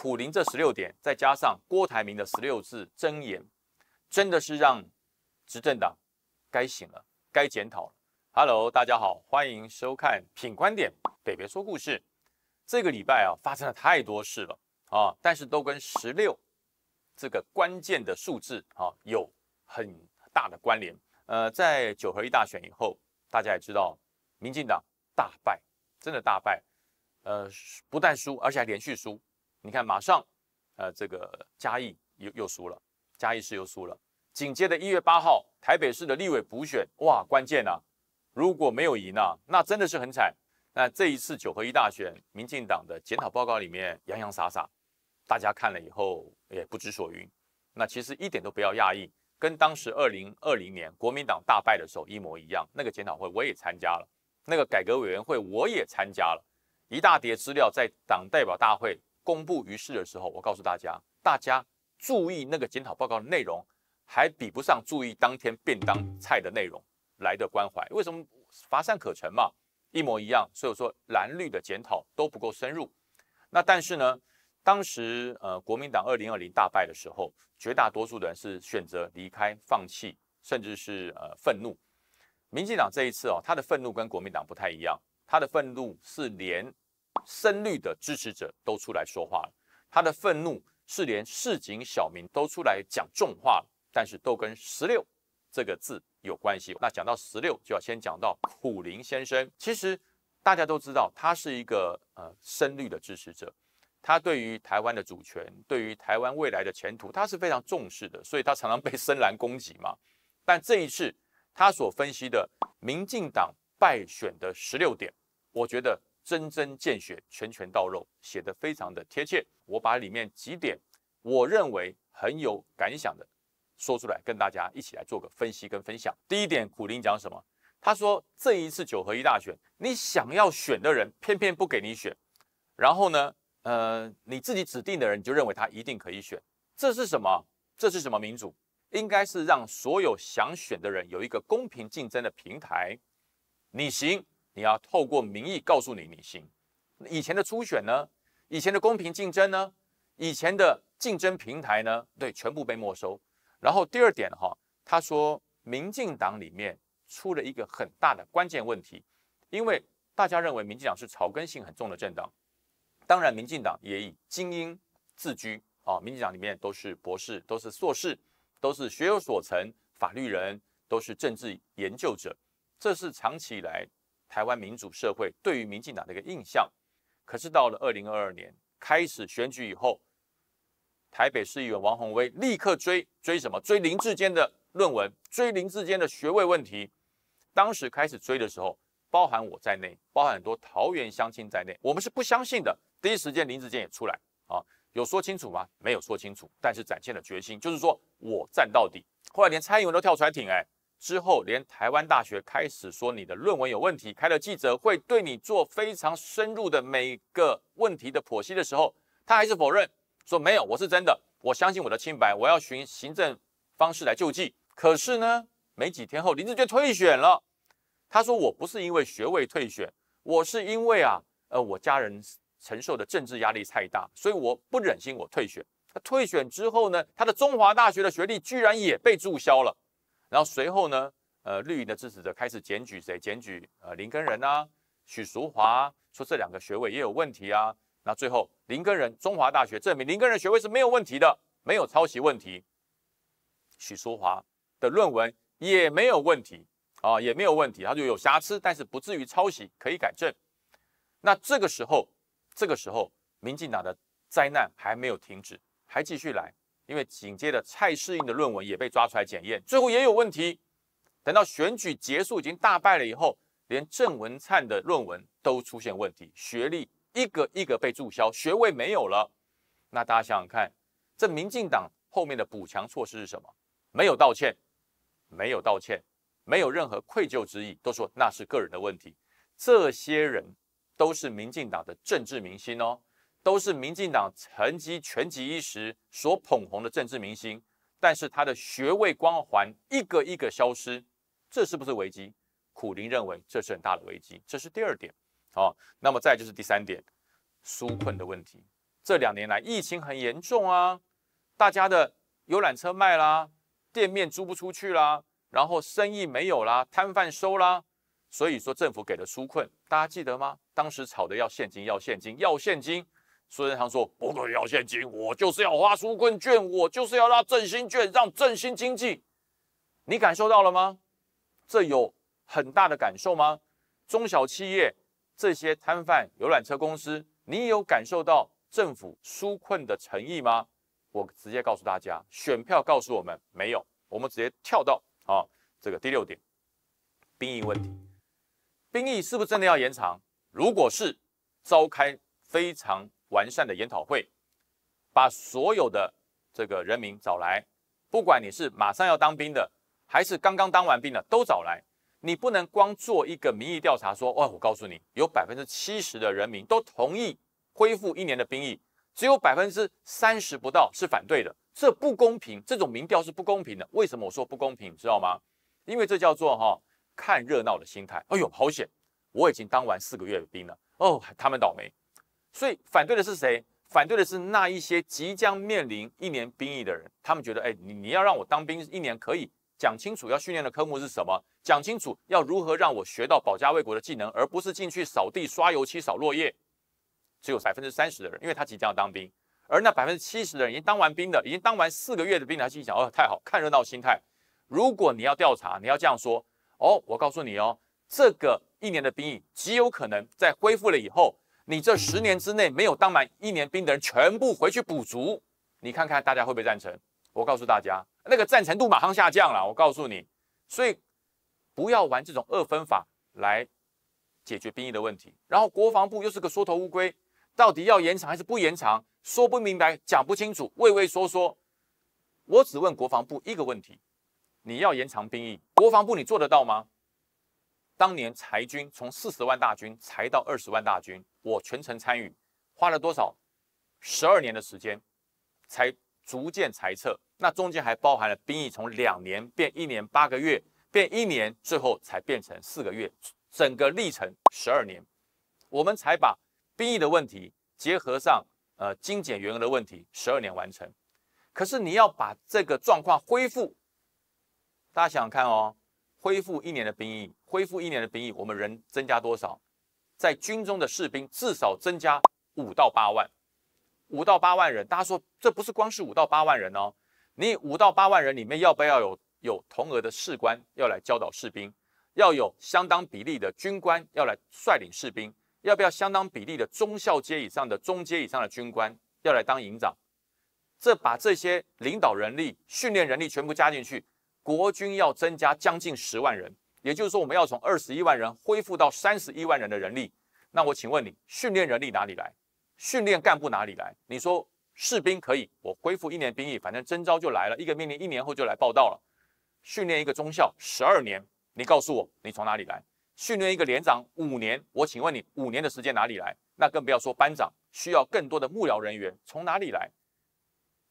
苦苓这十六点，再加上郭台铭的十六字真言，真的是让执政党该醒了，该检讨了。Hello，大家好，欢迎收看《品观点》，北北说故事。这个礼拜啊，发生了太多事了啊，但是都跟十六这个关键的数字啊有很大的关联。呃，在九合一大选以后，大家也知道，民进党大败，真的大败。呃，不但输，而且还连续输。你看，马上，呃，这个嘉义又又输了，嘉义市又输了。紧接着一月八号，台北市的立委补选，哇，关键呐，如果没有赢呐，那真的是很惨。那这一次九合一大选，民进党的检讨报告里面洋洋洒洒，大家看了以后也不知所云。那其实一点都不要讶异，跟当时二零二零年国民党大败的时候一模一样。那个检讨会我也参加了，那个改革委员会我也参加了，一大叠资料在党代表大会。公布于世的时候，我告诉大家，大家注意那个检讨报告的内容，还比不上注意当天便当菜的内容来的关怀。为什么？乏善可陈嘛，一模一样。所以说蓝绿的检讨都不够深入。那但是呢，当时呃国民党二零二零大败的时候，绝大多数人是选择离开、放弃，甚至是呃愤怒。民进党这一次哦，他的愤怒跟国民党不太一样，他的愤怒是连。深绿的支持者都出来说话了，他的愤怒是连市井小民都出来讲重话了，但是都跟“十六”这个字有关系。那讲到“十六”，就要先讲到普林先生。其实大家都知道，他是一个呃深绿的支持者，他对于台湾的主权、对于台湾未来的前途，他是非常重视的，所以他常常被深蓝攻击嘛。但这一次，他所分析的民进党败选的十六点，我觉得。针针见血，拳拳到肉，写得非常的贴切。我把里面几点我认为很有感想的说出来，跟大家一起来做个分析跟分享。第一点，古林讲什么？他说这一次九合一大选，你想要选的人偏偏不给你选，然后呢，呃，你自己指定的人你就认为他一定可以选，这是什么？这是什么民主？应该是让所有想选的人有一个公平竞争的平台，你行。你要透过民意告诉你，你行。以前的初选呢？以前的公平竞争呢？以前的竞争平台呢？对，全部被没收。然后第二点哈，他说民进党里面出了一个很大的关键问题，因为大家认为民进党是草根性很重的政党。当然，民进党也以精英自居啊，民进党里面都是博士，都是硕士，都是学有所成，法律人，都是政治研究者，这是长期以来。台湾民主社会对于民进党的一个印象，可是到了二零二二年开始选举以后，台北市议员王宏威立刻追追什么？追林志坚的论文，追林志坚的学位问题。当时开始追的时候，包含我在内，包含很多桃园乡亲在内，我们是不相信的。第一时间林志坚也出来啊，有说清楚吗？没有说清楚，但是展现了决心，就是说我站到底。后来连蔡英文都跳出来挺哎。之后，连台湾大学开始说你的论文有问题，开了记者会对你做非常深入的每个问题的剖析的时候，他还是否认，说没有，我是真的，我相信我的清白，我要寻行政方式来救济。可是呢，没几天后，林志娟退选了，他说我不是因为学位退选，我是因为啊，呃，我家人承受的政治压力太大，所以我不忍心我退选。他退选之后呢，他的中华大学的学历居然也被注销了。然后随后呢？呃，绿营的支持者开始检举谁？检举呃林根仁啊，许淑华说这两个学位也有问题啊。那最后林根仁，中华大学证明林根仁学位是没有问题的，没有抄袭问题。许淑华的论文也没有问题啊，也没有问题，他就有瑕疵，但是不至于抄袭，可以改正。那这个时候，这个时候，民进党的灾难还没有停止，还继续来。因为紧接着蔡适应的论文也被抓出来检验，最后也有问题。等到选举结束已经大败了以后，连郑文灿的论文都出现问题，学历一个一个被注销，学位没有了。那大家想想看，这民进党后面的补强措施是什么？没有道歉，没有道歉，没有任何愧疚之意，都说那是个人的问题。这些人都是民进党的政治明星哦。都是民进党层级、全集一时所捧红的政治明星，但是他的学位光环一个一个消失，这是不是危机？苦林认为这是很大的危机，这是第二点。好，那么再就是第三点，纾困的问题。这两年来疫情很严重啊，大家的游览车卖啦，店面租不出去啦，然后生意没有啦，摊贩收啦，所以说政府给的纾困，大家记得吗？当时吵的要现金，要现金，要现金。孙仁堂说：“不可以要现金，我就是要花纾困券，我就是要让振兴券，让振兴经济。”你感受到了吗？这有很大的感受吗？中小企业、这些摊贩、游览车公司，你有感受到政府纾困的诚意吗？我直接告诉大家，选票告诉我们没有。我们直接跳到啊，这个第六点，兵役问题。兵役是不是真的要延长？如果是，召开非常。完善的研讨会，把所有的这个人民找来，不管你是马上要当兵的，还是刚刚当完兵的，都找来。你不能光做一个民意调查，说，哇，我告诉你，有百分之七十的人民都同意恢复一年的兵役，只有百分之三十不到是反对的，这不公平。这种民调是不公平的。为什么我说不公平？知道吗？因为这叫做哈看热闹的心态。哎呦，好险，我已经当完四个月的兵了。哦，他们倒霉。所以反对的是谁？反对的是那一些即将面临一年兵役的人。他们觉得，哎，你你要让我当兵一年，可以讲清楚要训练的科目是什么，讲清楚要如何让我学到保家卫国的技能，而不是进去扫地、刷油漆、扫落叶。只有百分之三十的人，因为他即将要当兵，而那百分之七十的人已经当完兵的，已经当完四个月的兵他心想，哦，太好看热闹心态。如果你要调查，你要这样说，哦，我告诉你哦，这个一年的兵役极有可能在恢复了以后。你这十年之内没有当满一年兵的人，全部回去补足。你看看大家会不会赞成？我告诉大家，那个赞成度马上下降了。我告诉你，所以不要玩这种二分法来解决兵役的问题。然后国防部又是个缩头乌龟，到底要延长还是不延长？说不明白，讲不清楚，畏畏缩缩。我只问国防部一个问题：你要延长兵役，国防部你做得到吗？当年裁军从四十万大军裁到二十万大军，我全程参与，花了多少？十二年的时间，才逐渐裁撤。那中间还包含了兵役从两年变一年八个月，变一年，最后才变成四个月。整个历程十二年，我们才把兵役的问题结合上，呃，精简员额的问题，十二年完成。可是你要把这个状况恢复，大家想想看哦，恢复一年的兵役。恢复一年的兵役，我们人增加多少？在军中的士兵至少增加五到八万，五到八万人。大家说，这不是光是五到八万人哦。你五到八万人里面，要不要有有同额的士官要来教导士兵？要有相当比例的军官要来率领士兵？要不要相当比例的中校阶以上的中阶以上的军官要来当营长？这把这些领导人力、训练人力全部加进去，国军要增加将近十万人。也就是说，我们要从二十一万人恢复到三十一万人的人力，那我请问你，训练人力哪里来？训练干部哪里来？你说士兵可以，我恢复一年兵役，反正征招就来了，一个命令，一年后就来报道了。训练一个中校十二年，你告诉我你从哪里来？训练一个连长五年，我请问你五年的时间哪里来？那更不要说班长，需要更多的幕僚人员从哪里来？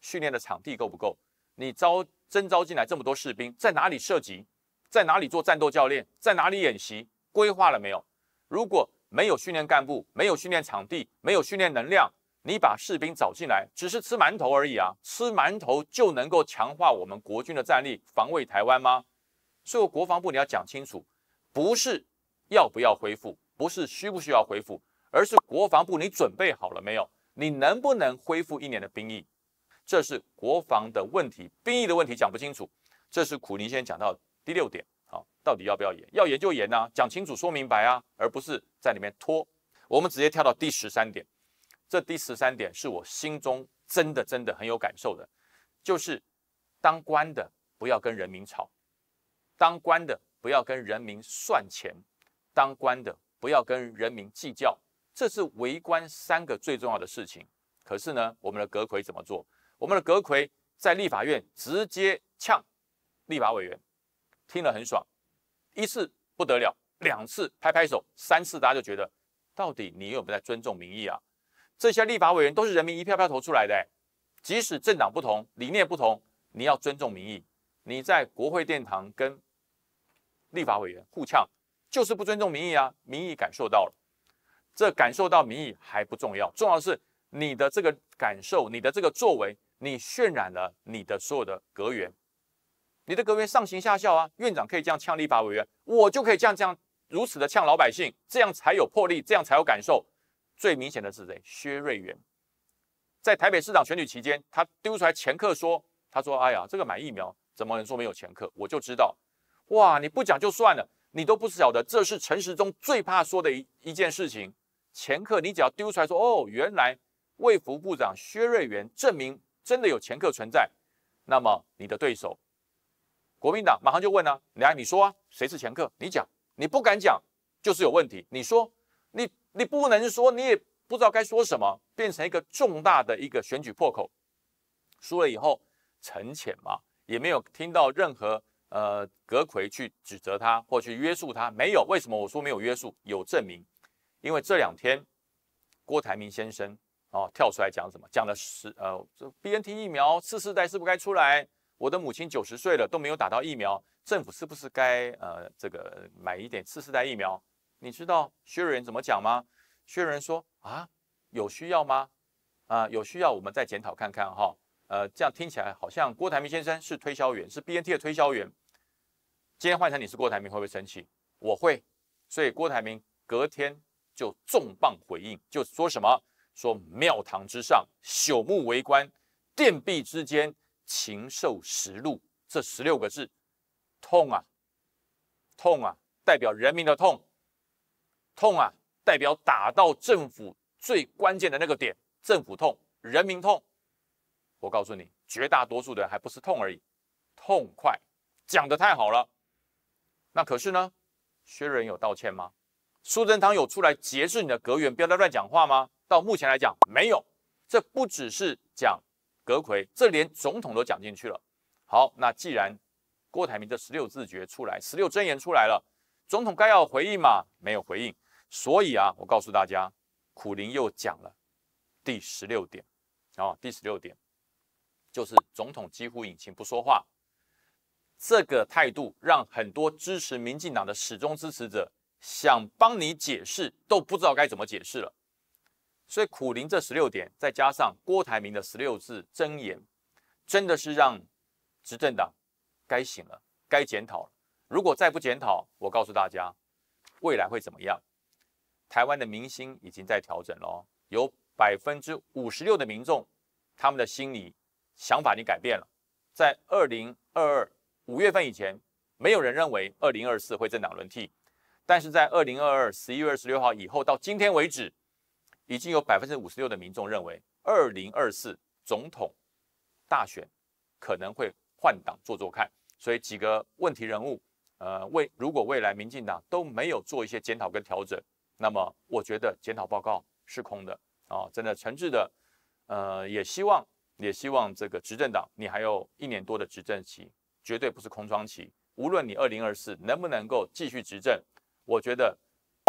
训练的场地够不够？你招征招进来这么多士兵，在哪里涉及？在哪里做战斗教练？在哪里演习？规划了没有？如果没有训练干部，没有训练场地，没有训练能量，你把士兵找进来，只是吃馒头而已啊！吃馒头就能够强化我们国军的战力，防卫台湾吗？所以国防部你要讲清楚，不是要不要恢复，不是需不需要恢复，而是国防部你准备好了没有？你能不能恢复一年的兵役？这是国防的问题，兵役的问题讲不清楚。这是苦宁先生讲到。第六点，好，到底要不要严？要严就严呐，讲清楚、说明白啊，而不是在里面拖。我们直接跳到第十三点，这第十三点是我心中真的真的很有感受的，就是当官的不要跟人民吵，当官的不要跟人民算钱，当官的不要跟人民计较，这是为官三个最重要的事情。可是呢，我们的阁魁怎么做？我们的阁魁在立法院直接呛立法委员。听了很爽，一次不得了，两次拍拍手，三次大家就觉得，到底你有没有在尊重民意啊？这些立法委员都是人民一票票投出来的，即使政党不同，理念不同，你要尊重民意。你在国会殿堂跟立法委员互呛，就是不尊重民意啊！民意感受到了，这感受到民意还不重要，重要的是你的这个感受，你的这个作为，你渲染了你的所有的格言。你的隔辈上行下效啊！院长可以这样呛立法委员，我就可以这样这样如此的呛老百姓，这样才有魄力，这样才有感受。最明显的是谁？薛瑞元，在台北市长选举期间，他丢出来前客说他说：“哎呀，这个买疫苗怎么能说没有前客？我就知道，哇！你不讲就算了，你都不晓得这是陈时中最怕说的一一件事情。前客，你只要丢出来说：“哦，原来卫福部长薛瑞元证明真的有前科存在。”那么你的对手。国民党马上就问了：“来，你说啊，谁是前客？你讲，你不敢讲就是有问题。你说，你你不能说，你也不知道该说什么，变成一个重大的一个选举破口。输了以后，陈潜嘛也没有听到任何呃，葛魁去指责他或去约束他，没有。为什么我说没有约束？有证明，因为这两天郭台铭先生哦跳出来讲什么，讲的是呃，这 BNT 疫苗次世代是不该出来。”我的母亲九十岁了都没有打到疫苗，政府是不是该呃这个买一点次世代疫苗？你知道薛仁怎么讲吗？薛仁说啊，有需要吗？啊，有需要我们再检讨看看哈。呃，这样听起来好像郭台铭先生是推销员，是 B N T 的推销员。今天换成你是郭台铭，会不会生气？我会。所以郭台铭隔天就重磅回应，就说什么说庙堂之上朽木为官，殿壁之间。禽兽食禄这十六个字，痛啊，痛啊，代表人民的痛，痛啊，代表打到政府最关键的那个点，政府痛，人民痛。我告诉你，绝大多数的人还不是痛而已，痛快，讲的太好了。那可是呢，薛仁有道歉吗？苏贞昌有出来结制你的格言，不要再乱讲话吗？到目前来讲，没有。这不只是讲。格魁，这连总统都讲进去了。好，那既然郭台铭这十六字诀出来，十六真言出来了，总统该要回应嘛？没有回应，所以啊，我告诉大家，苦林又讲了第十六点啊，第十六点就是总统几乎隐擎不说话，这个态度让很多支持民进党的始终支持者想帮你解释都不知道该怎么解释了。所以，苦灵这十六点，再加上郭台铭的十六字真言，真的是让执政党该醒了，该检讨了。如果再不检讨，我告诉大家，未来会怎么样？台湾的民心已经在调整了，有百分之五十六的民众，他们的心理想法已经改变了。在二零二二五月份以前，没有人认为二零二四会政党轮替，但是在二零二二十一月二十六号以后到今天为止。已经有百分之五十六的民众认为，二零二四总统大选可能会换党做做看。所以几个问题人物，呃，未如果未来民进党都没有做一些检讨跟调整，那么我觉得检讨报告是空的啊！真的诚挚的，呃，也希望也希望这个执政党，你还有一年多的执政期，绝对不是空窗期。无论你二零二四能不能够继续执政，我觉得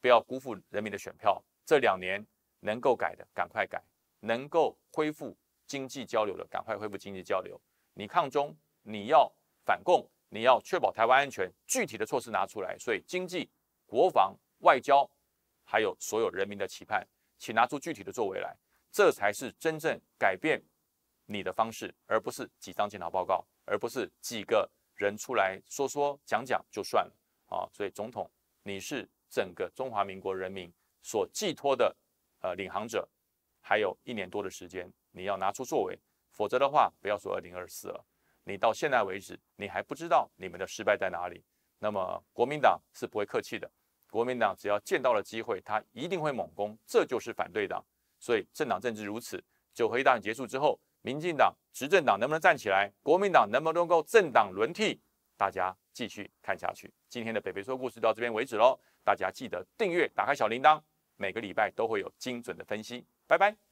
不要辜负人民的选票。这两年。能够改的赶快改，能够恢复经济交流的赶快恢复经济交流。你抗中，你要反共，你要确保台湾安全，具体的措施拿出来。所以经济、国防、外交，还有所有人民的期盼，请拿出具体的作为来，这才是真正改变你的方式，而不是几张检讨报告，而不是几个人出来说说讲讲就算了啊！所以总统，你是整个中华民国人民所寄托的。呃，领航者还有一年多的时间，你要拿出作为，否则的话，不要说二零二四了，你到现在为止，你还不知道你们的失败在哪里。那么国民党是不会客气的，国民党只要见到了机会，他一定会猛攻，这就是反对党。所以政党政治如此。九合一大选结束之后，民进党执政党能不能站起来？国民党能不能够政党轮替？大家继续看下去。今天的北北说故事到这边为止喽，大家记得订阅，打开小铃铛。每个礼拜都会有精准的分析。拜拜。